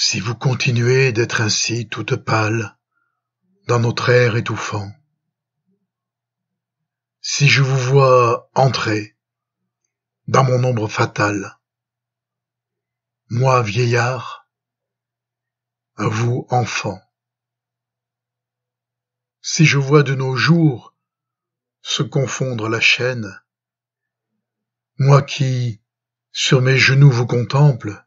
Si vous continuez d'être ainsi toute pâle, dans notre air étouffant, si je vous vois entrer dans mon ombre fatale, moi vieillard, à vous enfant, si je vois de nos jours se confondre la chaîne, moi qui, sur mes genoux, vous contemple,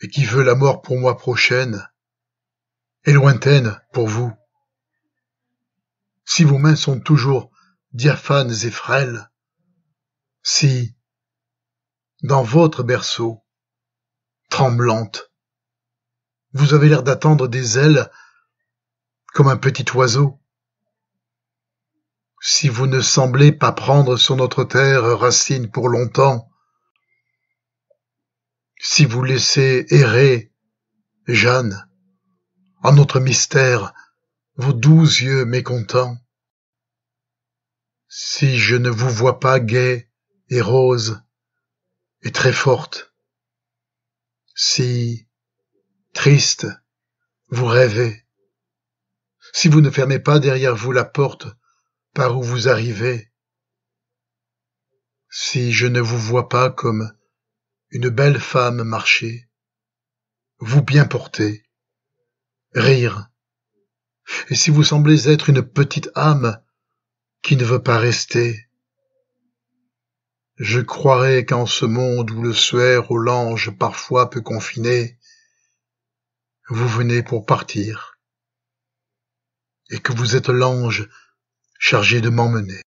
et qui veut la mort pour moi prochaine, et lointaine pour vous. Si vos mains sont toujours diaphanes et frêles, si, dans votre berceau, tremblante, vous avez l'air d'attendre des ailes comme un petit oiseau, si vous ne semblez pas prendre sur notre terre racine pour longtemps, si vous laissez errer, Jeanne, en notre mystère, vos doux yeux mécontents, si je ne vous vois pas gaie et rose et très forte, si, triste, vous rêvez, si vous ne fermez pas derrière vous la porte par où vous arrivez, si je ne vous vois pas comme une belle femme marcher, vous bien porter, rire. Et si vous semblez être une petite âme qui ne veut pas rester, je croirais qu'en ce monde où le suaire aux l'ange parfois peut confiner, vous venez pour partir, et que vous êtes l'ange chargé de m'emmener.